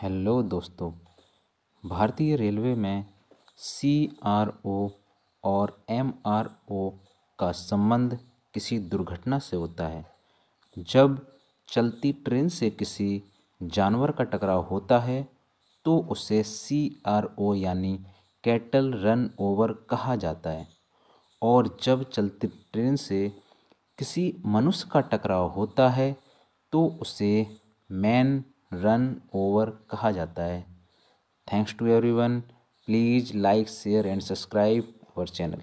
hello दोस्तों भारतीय railway में सी आर ओ और एम आर ओ का संबंध किसी दुर्घटना से होता है जब चलती ट्रेन से किसी जानवर का टकराव होता है तो उसे सी आर ओ यानी कैटल रन ओवर कहा जाता है और जब चलती ट्रेन से किसी मनुष्य का टकराव होता है तो उसे मैन रन ओवर कहा जाता है thanks to everyone please like share and subscribe our channel